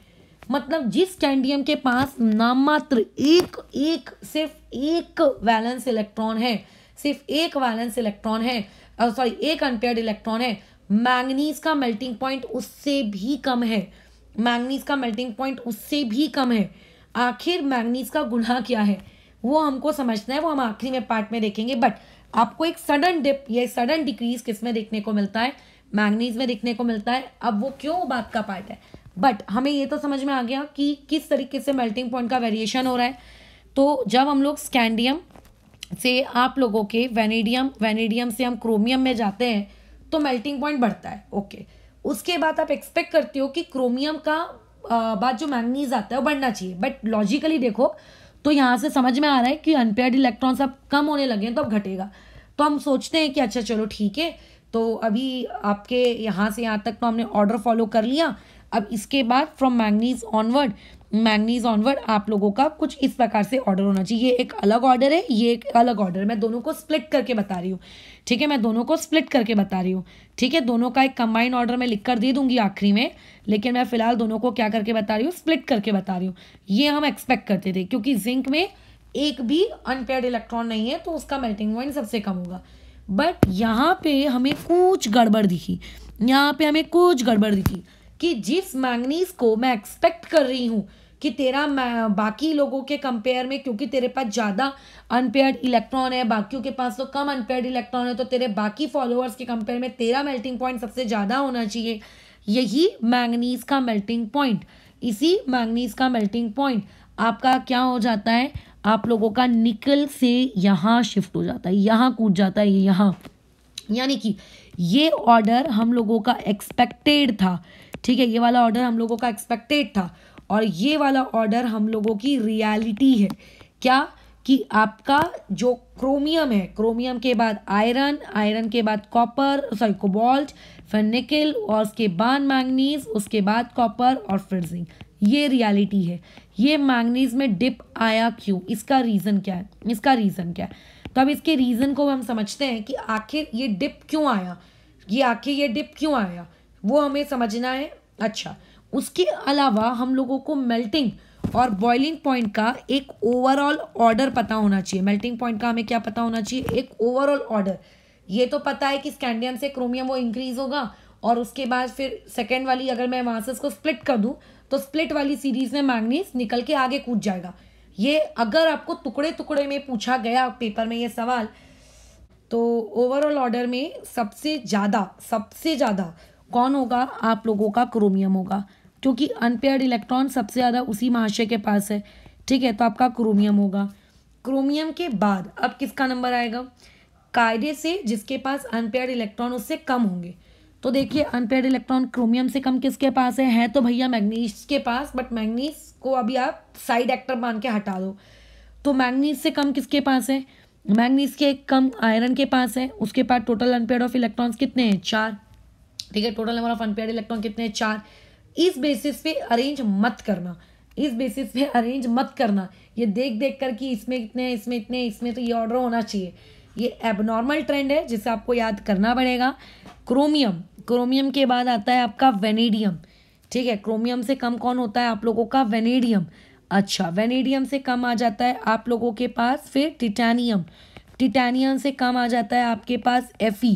मतलब जिस स्कैंडियम के पास नाम मात्र एक एक सिर्फ एक वैलेंस इलेक्ट्रॉन है सिर्फ एक वैलेंस इलेक्ट्रॉन है सॉरी एक अनपेयर्ड इलेक्ट्रॉन है मैंगनीज का मेल्टिंग पॉइंट उससे भी कम है मैंगनीज का मेल्टिंग पॉइंट उससे भी कम है आखिर मैंगनीज का गुना क्या है वो हमको समझना है वो हम आखिरी में पार्ट में देखेंगे बट आपको एक सडन डिप या सडन डिक्रीज किस में देखने को मिलता है मैंगनीज में देखने को मिलता है अब वो क्यों बात का पार्ट है बट हमें ये तो समझ में आ गया कि किस तरीके से मेल्टिंग पॉइंट का वेरिएशन हो रहा है तो जब हम लोग स्कैंडियम से आप लोगों के वेनेडियम वेनेडियम से हम क्रोमियम में जाते हैं तो मेल्टिंग पॉइंट बढ़ता है ओके उसके बाद आप एक्सपेक्ट करते हो कि क्रोमियम का बाद जो मैंगनीज आता है वो बढ़ना चाहिए बट लॉजिकली देखो तो यहाँ से समझ में आ रहा है कि अनपेड इलेक्ट्रॉन्स अब कम होने लगे तो अब घटेगा तो हम सोचते हैं कि अच्छा चलो ठीक है तो अभी आपके यहाँ से यहाँ तक तो हमने ऑर्डर फॉलो कर लिया अब इसके बाद from manganese onward manganese onward आप लोगों का कुछ इस प्रकार से ऑर्डर होना चाहिए ये एक अलग ऑर्डर है ये एक अलग ऑर्डर है मैं दोनों को स्प्लिट करके बता रही हूँ ठीक है मैं दोनों को स्प्लिट करके बता रही हूँ ठीक है दोनों का एक कंबाइंड ऑर्डर मैं लिख कर दे दूंगी आखिरी में लेकिन मैं फिलहाल दोनों को क्या करके बता रही हूँ स्प्लिट करके बता रही हूँ ये हम एक्सपेक्ट करते थे क्योंकि जिंक में एक भी अनपेड इलेक्ट्रॉन नहीं है तो उसका मेल्टिंग पॉइंट सबसे कम होगा बट यहाँ पे हमें कुछ गड़बड़ दिखी यहाँ पे हमें कुछ गड़बड़ दिखी कि जिस मैंगनीज को मैं एक्सपेक्ट कर रही हूँ कि तेरा बाकी लोगों के कंपेयर में क्योंकि तेरे पास ज़्यादा अनपेयर्ड इलेक्ट्रॉन है बाकियों के पास तो कम अनपेयर्ड इलेक्ट्रॉन है तो तेरे बाकी फॉलोअर्स के कंपेयर में तेरा मेल्टिंग पॉइंट सबसे ज़्यादा होना चाहिए यही मैंगनीज का मेल्टिंग पॉइंट इसी मैंगनीज का मेल्टिंग पॉइंट आपका क्या हो जाता है आप लोगों का निकल से यहाँ शिफ्ट हो जाता है यहाँ कूद जाता है यहाँ यानी कि ये ऑर्डर हम लोगों का एक्सपेक्टेड था ठीक है ये वाला ऑर्डर हम लोगों का एक्सपेक्टेड था और ये वाला ऑर्डर हम लोगों की रियलिटी है क्या कि आपका जो क्रोमियम है क्रोमियम के बाद आयरन आयरन के बाद कॉपर सॉरी कोबाल्ट फिर निकल और उसके बाद मैंगनीज उसके बाद कॉपर और फिर जिंक ये रियलिटी है ये मैंगनीज में डिप आया क्यों इसका रीज़न क्या है इसका रीज़न क्या है तो अब इसके रीज़न को हम समझते हैं कि आखिर ये डिप क्यों आया ये आखिर ये डिप क्यों आया वो हमें समझना है अच्छा उसके अलावा हम लोगों को मेल्टिंग और बॉइलिंग पॉइंट का एक ओवरऑल ऑर्डर पता होना चाहिए मेल्टिंग पॉइंट का हमें क्या पता होना चाहिए एक ओवरऑल ऑर्डर ये तो पता है कि स्कैंडियम से क्रोमियम वो इंक्रीज होगा और उसके बाद फिर सेकेंड वाली अगर मैं वहाँ से उसको स्प्लिट कर दूँ तो स्प्लिट वाली सीरीज में मैग्नीज निकल के आगे कूद जाएगा ये अगर आपको टुकड़े टुकड़े में पूछा गया पेपर में ये सवाल तो ओवरऑल ऑर्डर में सबसे ज़्यादा सबसे ज़्यादा कौन होगा आप लोगों का क्रोमियम होगा क्योंकि अनपेयर्ड इलेक्ट्रॉन सबसे ज़्यादा उसी महाशय के पास है ठीक है तो आपका क्रोमियम होगा क्रोमियम के बाद अब किसका नंबर आएगा कायदे से जिसके पास अनपेयर्ड इलेक्ट्रॉन उससे कम होंगे तो देखिए अनपेयर्ड इलेक्ट्रॉन क्रोमियम से कम किसके पास है है तो भैया मैग्नीस के पास बट मैग्नीस को अभी आप साइड एक्टर मान के हटा दो तो मैग्नीस से कम किसके पास है मैग्नीस के कम आयरन के पास है उसके पास टोटल अनपेड ऑफ इलेक्ट्रॉन्स कितने हैं चार ठीक है total number of unpaired electron कितने चार इस बेसिस पे अरेंज मत करना इस बेसिस पे अरेंज मत करना ये देख देख कर कि इसमें कितने इसमें इतने इसमें तो ये ऑर्डर होना चाहिए ये एबनॉर्मल ट्रेंड है जिसे आपको याद करना पड़ेगा क्रोमियम क्रोमियम के बाद आता है आपका वेनेडियम ठीक है क्रोमियम से कम कौन होता है आप लोगों का वेनेडियम अच्छा वेनेडियम से कम आ जाता है आप लोगों के पास फिर टिटानियम टिटानियम से कम आ जाता है आपके पास एफ़ी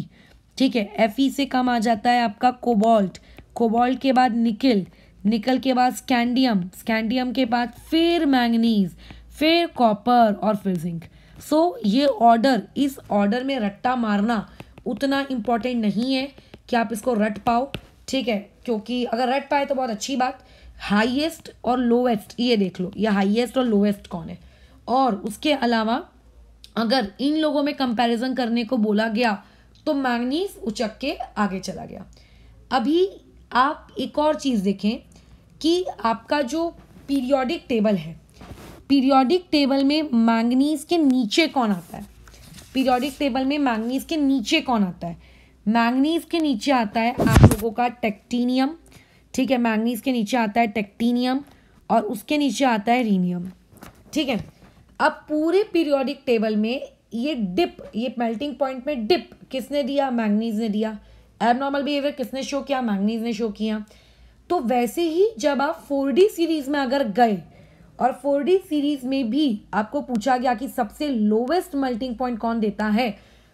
ठीक है एफ ई से कम आ जाता है आपका कोबाल्ट कोबाल्ट के बाद निकल निकल के बाद स्कैंडियम स्कैंडियम के बाद फिर मैंगनीज फिर कॉपर और फिर जिंक सो so, ये ऑर्डर इस ऑर्डर में रट्टा मारना उतना इम्पॉर्टेंट नहीं है कि आप इसको रट पाओ ठीक है क्योंकि अगर रट पाए तो बहुत अच्छी बात हाईएस्ट और लोवेस्ट ये देख लो ये हाईएस्ट और लोवेस्ट कौन है और उसके अलावा अगर इन लोगों में कंपैरिजन करने को बोला गया तो मैंगनीज उचक के आगे चला गया अभी आप एक और चीज़ देखें कि आपका जो पीरियोडिक टेबल है पीरियोडिक टेबल में मैंगनीज के नीचे कौन आता है पीरियोडिक टेबल में मैंगनीज के नीचे कौन आता है मैंगनीज के नीचे आता है आप लोगों का टेक्टीनियम ठीक है मैंगनीज के नीचे आता है टेक्टीनियम और उसके नीचे आता है रीनियम ठीक है अब पूरे पीरियोडिक टेबल में ये डिप ये मेल्टिंग पॉइंट में डिप किसने दिया मैंगनीज ने दिया एबनॉर्मल बिहेवियर किसने शो किया मैंगनीज ने शो किया तो वैसे ही जब आप फोर सीरीज़ में अगर गए और फोर सीरीज़ में भी आपको पूछा गया कि सबसे लोवेस्ट मेल्टिंग पॉइंट कौन देता है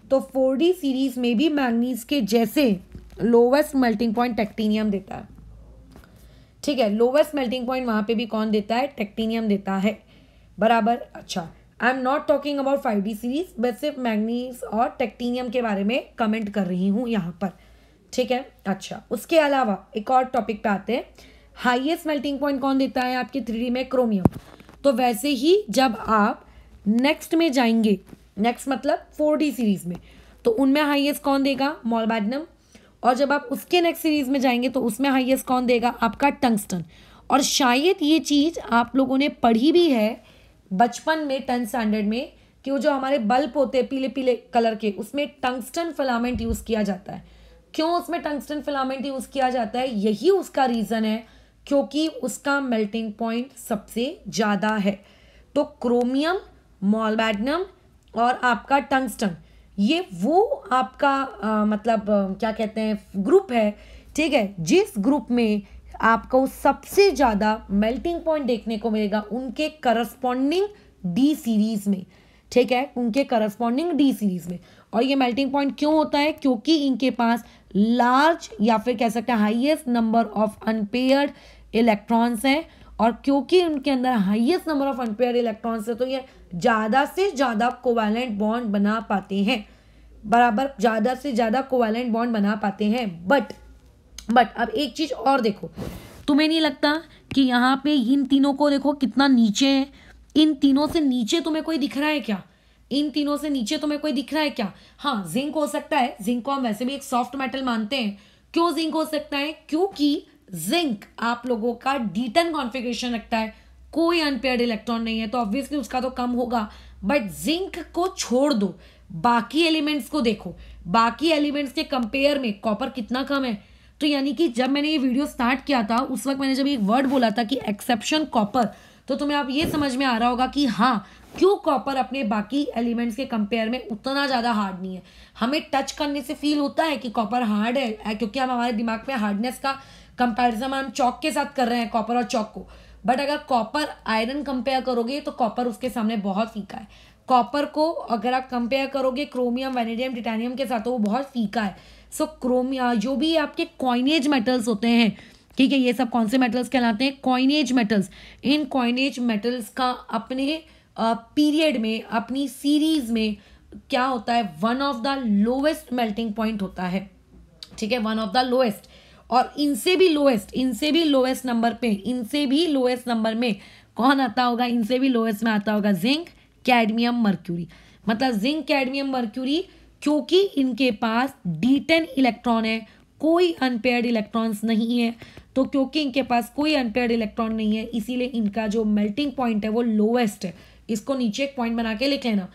तो फोर सीरीज़ में भी मैंगनीज के जैसे लोवेस्ट मेल्टिंग पॉइंट टेक्टीनियम देता है ठीक है लोवेस्ट मेल्टिंग पॉइंट वहां पे भी कौन देता है टेक्टीनियम देता है बराबर अच्छा I am not talking about five D series बस सिर्फ मैगनीज और टेक्टीनियम के बारे में कमेंट कर रही हूँ यहाँ पर ठीक है अच्छा उसके अलावा एक और टॉपिक पे आते हैं हाइएस्ट मेल्टिंग पॉइंट कौन देता है आपके थ्री में क्रोमियम तो वैसे ही जब आप नेक्स्ट में जाएंगे नेक्स्ट मतलब फोर डी सीरीज में तो उनमें हाइएस्ट कौन देगा मॉलबैडनम और जब आप उसके नेक्स्ट सीरीज में जाएंगे तो उसमें हाइएस्ट कौन देगा आपका टंगस्टन और शायद ये चीज़ आप लोगों ने पढ़ी भी है बचपन में टेंथ स्टैंडर्ड में कि वो जो हमारे बल्ब होते हैं पीले पीले कलर के उसमें टंगस्टन फिलामेंट यूज़ किया जाता है क्यों उसमें टंगस्टन फिलामेंट यूज़ किया जाता है यही उसका रीज़न है क्योंकि उसका मेल्टिंग पॉइंट सबसे ज़्यादा है तो क्रोमियम मॉलबैडनम और आपका टंगस्टन ये वो आपका आ, मतलब क्या कहते हैं ग्रुप है ठीक है जिस ग्रुप में आपको सबसे ज़्यादा मेल्टिंग पॉइंट देखने को मिलेगा उनके करस्पॉन्डिंग डी सीरीज़ में ठीक है उनके करस्पॉन्डिंग डी सीरीज़ में और ये मेल्टिंग पॉइंट क्यों होता है क्योंकि इनके पास लार्ज या फिर कह सकते हैं highest number of unpaired electrons हैं और क्योंकि उनके अंदर highest number of unpaired electrons है तो ये ज़्यादा से ज़्यादा कोवैलेंट बॉन्ड बना पाते हैं बराबर ज़्यादा से ज़्यादा कोवैलेंट बॉन्ड बना पाते हैं बट बट अब एक चीज़ और देखो तुम्हें नहीं लगता कि यहाँ पे इन तीनों को देखो कितना नीचे है इन तीनों से नीचे तुम्हें कोई दिख रहा है क्या इन तीनों से नीचे तुम्हें कोई दिख रहा है क्या हाँ जिंक हो सकता है जिंक को हम वैसे भी एक सॉफ्ट मेटल मानते हैं क्यों जिंक हो सकता है क्योंकि जिंक आप लोगों का डीटन कॉन्फ़िगरेशन रखता है कोई अनपेयर्ड इलेक्ट्रॉन नहीं है तो ऑब्वियसली उसका तो कम होगा बट जिंक को छोड़ दो बाकी एलिमेंट्स को देखो बाकी एलिमेंट्स के कंपेयर में कॉपर कितना कम है तो यानी कि जब मैंने ये वीडियो स्टार्ट किया था उस वक्त मैंने जब एक वर्ड बोला था कि एक्सेप्शन कॉपर तो तुम्हें आप ये समझ में आ रहा होगा कि हाँ क्यों कॉपर अपने बाकी एलिमेंट्स के कंपेयर में उतना ज़्यादा हार्ड नहीं है हमें टच करने से फील होता है कि कॉपर हार्ड है क्योंकि हम हमारे दिमाग में हार्डनेस का कंपेरिजन हम चौक के साथ कर रहे हैं कॉपर और चौक को बट अगर कॉपर आयरन कंपेयर करोगे तो कॉपर उसके सामने बहुत फीका है कॉपर को अगर आप कंपेयर करोगे क्रोमियम वेनेडियम टिटानियम के साथ तो वो बहुत फीका है सो क्रोम जो भी आपके कॉइनेज मेटल्स होते हैं ठीक है ये सब कौन से मेटल्स कहलाते हैं कॉइनेज मेटल्स इन कॉइनेज मेटल्स का अपने पीरियड में अपनी सीरीज में क्या होता है one of the lowest melting point होता है ठीक है वन ऑफ द लोएस्ट और इनसे भी लोएस्ट इनसे भी लोएस्ट नंबर पे इनसे भी लोएस्ट नंबर में कौन आता होगा इनसे भी लोएस्ट में आता होगा जिंक कैडमियम मर्क्यूरी मतलब जिंक कैडमियम मर्क्यूरी क्योंकि इनके पास डी टेन इलेक्ट्रॉन है कोई अनपेयर्ड इलेक्ट्रॉन्स नहीं है तो क्योंकि इनके पास कोई अनपेयर्ड इलेक्ट्रॉन नहीं है इसीलिए इनका जो मेल्टिंग पॉइंट है वो लोएस्ट है इसको नीचे एक पॉइंट बना के लिख लेना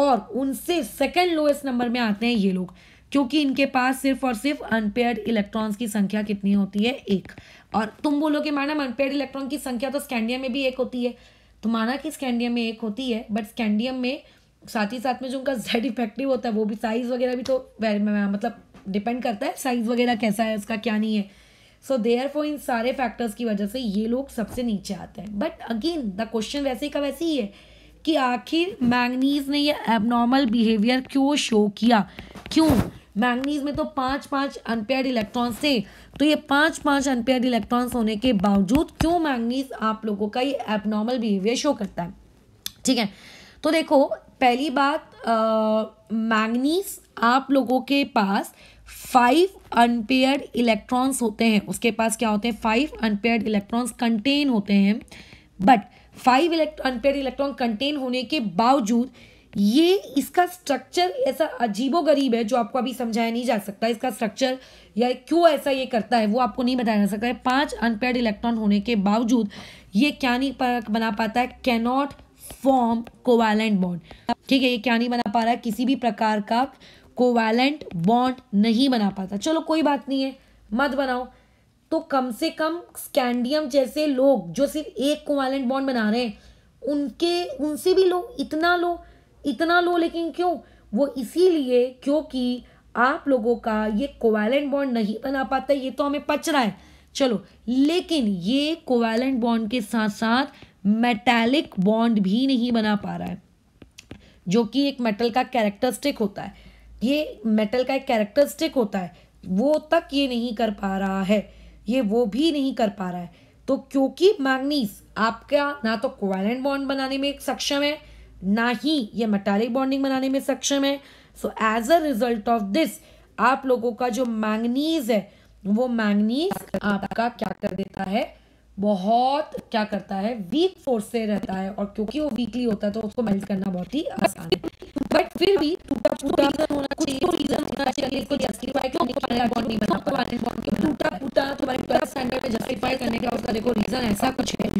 और उनसे सेकेंड लोएस्ट नंबर में आते हैं ये लोग क्योंकि इनके पास सिर्फ और सिर्फ अनपेयर्ड इलेक्ट्रॉन्स की संख्या कितनी होती है एक और तुम बोलोगे मैडम अनपेयर्ड इलेक्ट्रॉन की संख्या तो स्कैंडियम में भी एक होती है तो माना कि स्कैंडियम में एक होती है बट स्कैंडियम में साथ ही साथ में जो उनका जेड इफेक्टिव होता है वो भी साइज़ वगैरह भी तो मतलब डिपेंड करता है साइज़ वगैरह कैसा है उसका क्या नहीं है सो देयर फॉर इन सारे फैक्टर्स की वजह से ये लोग सबसे नीचे आते हैं बट अगेन द क्वेश्चन वैसे का वैसे ही है कि आखिर मैंगनीज ने ये एबनॉर्मल बिहेवियर क्यों शो किया क्यों मैंगनीज में तो पाँच पाँच अनपेयर्ड इलेक्ट्रॉन्स थे तो ये पाँच पाँच अनपेयर्ड इलेक्ट्रॉन्स होने के बावजूद क्यों मैंगनीज आप लोगों का ये एबनॉर्मल बिहेवियर शो करता है ठीक है तो देखो पहली बात मैग्नीस आप लोगों के पास फाइव अनपेयर्ड इलेक्ट्रॉन्स होते हैं उसके पास क्या होते हैं फाइव अनपेयर्ड इलेक्ट्रॉन्स कंटेन होते हैं but five unpaired electron contain होने के बावजूद ये इसका स्ट्रक्चर ऐसा अजीबो गरीब है जो आपको अभी समझाया नहीं जा सकता इसका स्ट्रक्चर या क्यों ऐसा ये करता है वो आपको नहीं बताया जा सकता है पांच अनपेड इलेक्ट्रॉन होने के बावजूद ये क्या नहीं बना पाता है कैनॉट फॉर्म कोवैलेंट बॉन्ड ठीक है ये क्या नहीं बना पा रहा है किसी भी प्रकार का कोवैलेंट बॉन्ड नहीं बना पाता चलो कोई बात नहीं है मत बनाओ तो कम से कम स्कैंडियम जैसे लोग जो सिर्फ एक कोवैलेंट बॉन्ड बना रहे हैं उनके उनसे भी लो इतना लो इतना लो लेकिन क्यों वो इसीलिए क्योंकि आप लोगों का ये कोवैलेंट बॉन्ड नहीं बना पाता ये तो हमें पच रहा है चलो लेकिन ये कोवैलेंट बॉन्ड के साथ साथ मेटेलिक बॉन्ड भी नहीं बना पा रहा है जो कि एक मेटल का कैरेक्टरिस्टिक होता है ये मेटल का एक कैरेक्टरिस्टिक होता है वो तक ये नहीं कर पा रहा है ये वो भी नहीं कर पा रहा है तो क्योंकि मैग्नीस आपका ना तो कोवेलेंट बॉन्ड बनाने में सक्षम है ना ही ये मेटालिक बॉन्डिंग बनाने में सक्षम है so as a result of this आप लोगों का जो मैंगनीज है वो मैंगनीज आपका क्या कर देता है बहुत क्या करता है वीक फोर्स से रहता है और क्योंकि वो वीकली होता है तो उसको मेल्ट करना बहुत ही आसान है बट फिर भी टूटा फूटा होना चाहिए तो रीजन होना चाहिए इसको तो जस्टिफाई करने के बॉन्ड नहीं बना तुम्हारे बॉन्ड के टूटा फूटा तुम्हारे ट्वेल्थ स्टैंडर्ड में जस्टिफाई करने का उसका देखो रीजन ऐसा कुछ है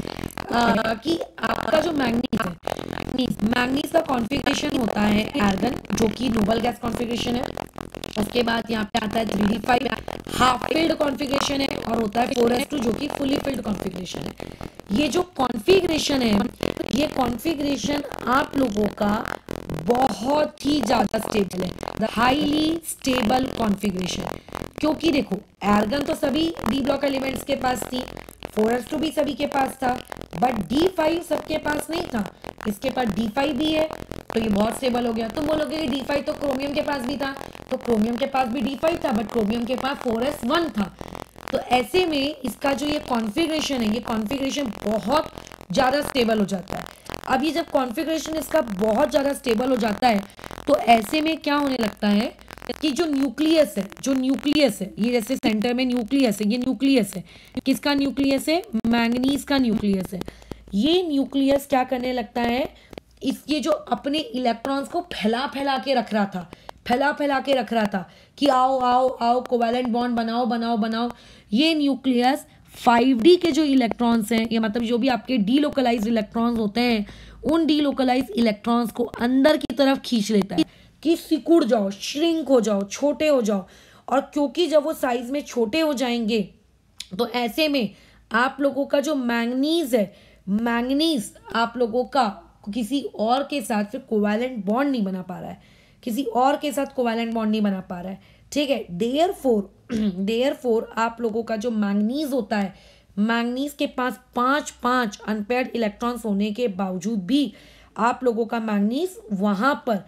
कि आपका जो मैग्नेट है मैंगनीज मैंगनीज का कॉन्फ़िगरेशन होता है आर्गन जो कि नोबल गैस कॉन्फ़िगरेशन है उसके बाद यहाँ पे आता है three D five half filled configuration है और होता है फोर एस टू जो कि फुली फिल्ड कॉन्फ़िगरेशन है ये जो कॉन्फ़िगरेशन है ये कॉन्फ़िगरेशन आप लोगों का बहुत ही ज़्यादा स्टेबल है द हाईली स्टेबल कॉन्फिग्रेशन क्योंकि देखो एर्गन तो सभी डी ब्लॉक एलिमेंट्स के पास थी फोर एस टू भी सभी के पास था बट डी फाइव सबके पास नहीं था इसके पास डी फाइव भी है तो ये बहुत स्टेबल हो गया तुम बोलोगे कि डी फाइव तो क्रोमियम के पास भी था तो क्रोमियम के पास भी डी फाइव था बट क्रोमियम के पास फोर एस वन था तो ऐसे में इसका जो ये कॉन्फिग्रेशन है ये कॉन्फिग्रेशन बहुत ज़्यादा स्टेबल हो जाता है अभी जब कॉन्फ़िगरेशन इसका बहुत ज़्यादा स्टेबल हो जाता है तो ऐसे में क्या होने लगता है कि जो न्यूक्लियस है जो न्यूक्लियस है ये जैसे सेंटर में न्यूक्लियस है ये न्यूक्लियस है किसका न्यूक्लियस है मैंगनीज का न्यूक्लियस है ये न्यूक्लियस क्या करने लगता है इसके जो अपने इलेक्ट्रॉन्स को फैला फैला के रख रहा था फैला फैला के रख रहा था कि आओ आओ आओ कोवेलेंट बॉन्ड बनाओ बनाओ बनाओ ये न्यूक्लियस फाइव के जो इलेक्ट्रॉन्स हैं या मतलब जो भी आपके डीलोकलाइज इलेक्ट्रॉन्स होते हैं उन डीलोकलाइज इलेक्ट्रॉन्स को अंदर की तरफ खींच लेता है कि सिकुड़ जाओ श्रिंक हो जाओ छोटे हो जाओ और क्योंकि जब वो साइज में छोटे हो जाएंगे तो ऐसे में आप लोगों का जो मैंगनीज है मैंगनीज आप लोगों का किसी और के साथ फिर कोवैलेंट बॉन्ड नहीं बना पा रहा है किसी और के साथ कोवैलेंट बॉन्ड नहीं बना पा रहा है ठीक है देयर फोर देयर [clears throat] फोर आप लोगों का जो मैंगनीज होता है मैंगनीज के पास पाँच पाँच अनपेड इलेक्ट्रॉन्स होने के बावजूद भी आप लोगों का मैंगनीज वहाँ पर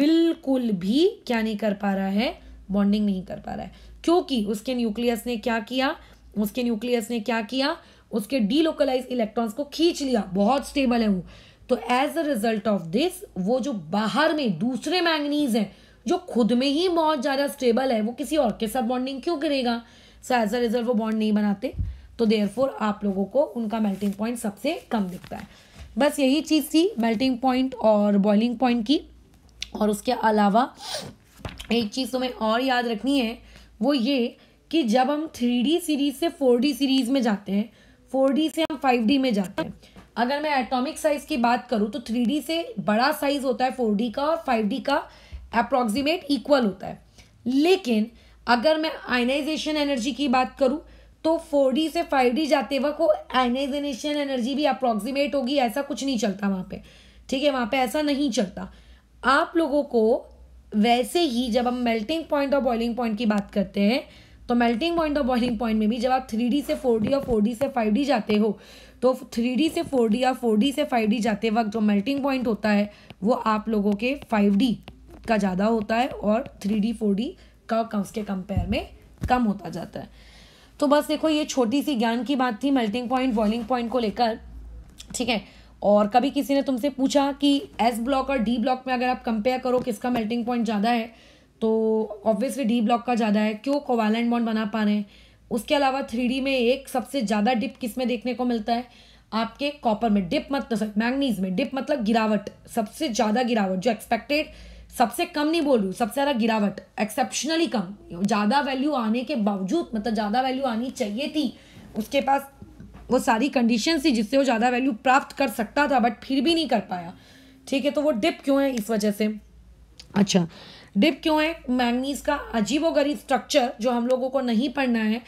बिल्कुल भी क्या नहीं कर पा रहा है बॉन्डिंग नहीं कर पा रहा है क्योंकि उसके न्यूक्लियस ने क्या किया उसके न्यूक्लियस ने क्या किया उसके डीलोकलाइज इलेक्ट्रॉन्स को खींच लिया बहुत स्टेबल है वो तो as a result of this वो जो बाहर में दूसरे मैंगनीज हैं जो खुद में ही बहुत ज़्यादा स्टेबल है वो किसी और के साथ बॉन्डिंग क्यों करेगा सो एज अ रिजल्ट वो बॉन्ड नहीं बनाते तो फोर आप लोगों को उनका मेल्टिंग पॉइंट सबसे कम दिखता है बस यही चीज़ थी मेल्टिंग पॉइंट और बॉइलिंग पॉइंट की और उसके अलावा एक चीज़ तुम्हें और याद रखनी है वो ये कि जब हम थ्री सीरीज़ से फोर सीरीज़ में जाते हैं फोर से हम फाइव में जाते हैं अगर मैं एटॉमिक साइज़ की बात करूँ तो थ्री से बड़ा साइज़ होता है फोर का और फाइव का अप्रॉक्सीमेट इक्वल होता है लेकिन अगर मैं आयनाइजेशन एनर्जी की बात करूँ तो फोर डी से फाइव डी जाते वक्त वो आयनाइजेशन एनर्जी भी अप्रॉक्सीमेट होगी ऐसा कुछ नहीं चलता वहाँ पे ठीक है वहाँ पे ऐसा नहीं चलता आप लोगों को वैसे ही जब हम मेल्टिंग पॉइंट और बॉइलिंग पॉइंट की बात करते हैं तो मेल्टिंग पॉइंट और बॉइलिंग पॉइंट में भी जब आप थ्री से फोर और फोर से फाइव जाते हो तो थ्री से फोर या फोर से फाइव जाते वक्त जो मेल्टिंग पॉइंट होता है वो आप लोगों के फाइव का ज़्यादा होता है और थ्री डी फोर डी का उसके कंपेयर में कम होता जाता है तो बस देखो ये छोटी सी ज्ञान की बात थी मेल्टिंग पॉइंट बॉइलिंग पॉइंट को लेकर ठीक है और कभी किसी ने तुमसे पूछा कि एस ब्लॉक और डी ब्लॉक में अगर आप कंपेयर करो किसका मेल्टिंग पॉइंट ज़्यादा है तो ऑब्वियसली डी ब्लॉक का ज़्यादा है क्यों कोवालेंट बॉन्ड बना पा रहे हैं उसके अलावा थ्री में एक सबसे ज़्यादा डिप किस में देखने को मिलता है आपके कॉपर में डिप मतलब मैंगनीज में डिप मतलब गिरावट सबसे ज़्यादा गिरावट जो एक्सपेक्टेड सबसे कम नहीं बोल रही सबसे ज़्यादा गिरावट एक्सेप्शनली कम ज़्यादा वैल्यू आने के बावजूद मतलब ज़्यादा वैल्यू आनी चाहिए थी उसके पास वो सारी कंडीशन थी जिससे वो ज़्यादा वैल्यू प्राप्त कर सकता था बट फिर भी नहीं कर पाया ठीक है तो वो डिप क्यों है इस वजह से अच्छा डिप क्यों है मैंगनीज का वरीब स्ट्रक्चर जो हम लोगों को नहीं पढ़ना है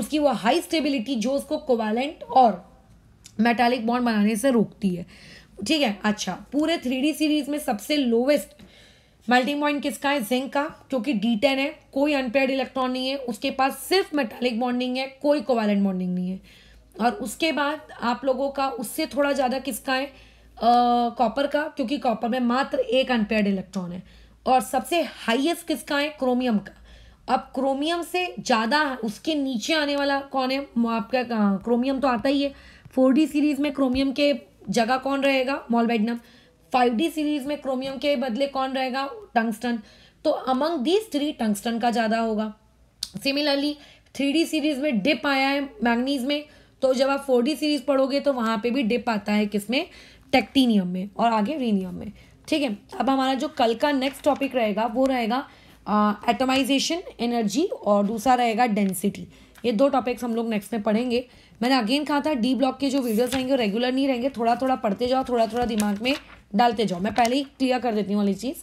उसकी वो हाई स्टेबिलिटी जो उसको कोवालेंट और मेटालिक बॉन्ड बनाने से रोकती है ठीक है अच्छा पूरे थ्री सीरीज में सबसे लोवेस्ट मेल्टिंग पॉइंट किसका है जिंक का क्योंकि डी टेन है कोई अनपेड इलेक्ट्रॉन नहीं है उसके पास सिर्फ मेटालिक बॉन्डिंग है कोई कोवैलेंट बॉन्डिंग नहीं है और उसके बाद आप लोगों का उससे थोड़ा ज़्यादा किसका है कॉपर का क्योंकि कॉपर में मात्र एक अनपेड इलेक्ट्रॉन है और सबसे हाईएस्ट किसका है क्रोमियम का अब क्रोमियम से ज़्यादा उसके नीचे आने वाला कौन है आपका क्रोमियम तो आता ही है फोर सीरीज़ में क्रोमियम के जगह कौन रहेगा मॉलबेडनम फाइव डी सीरीज में क्रोमियम के बदले कौन रहेगा टंगस्टन तो अमंग दीज थ्री टंगस्टन का ज़्यादा होगा सिमिलरली थ्री डी सीरीज में डिप आया है मैग्नीज में तो जब आप फोर डी सीरीज पढ़ोगे तो वहाँ पे भी डिप आता है किसमें टेक्टीनियम में और आगे रीनियम में ठीक है अब हमारा जो कल का नेक्स्ट टॉपिक रहेगा वो रहेगा एटमाइजेशन एनर्जी और दूसरा रहेगा डेंसिटी ये दो टॉपिक्स हम लोग नेक्स्ट में पढ़ेंगे मैंने अगेन कहा था डी ब्लॉक के जो वीडियोस रहेंगे वो रेगुलर नहीं रहेंगे थोड़ा थोड़ा पढ़ते जाओ थोड़ा थोड़ा दिमाग में डालते जाओ मैं पहले ही क्लियर कर देती हूँ वाली चीज़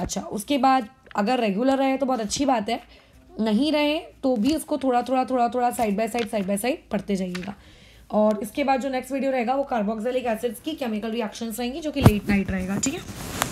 अच्छा उसके बाद अगर रेगुलर रहे तो बहुत अच्छी बात है नहीं रहे तो भी उसको थोड़ा थोड़ा थोड़ा थोड़ा side by side side by side पढ़ते जाइएगा और इसके बाद जो नेक्स्ट वीडियो रहेगा वो कार्बोक्सिलिक एसिड्स की केमिकल रिएक्शंस रहेंगी जो कि लेट नाइट रहेगा ठीक है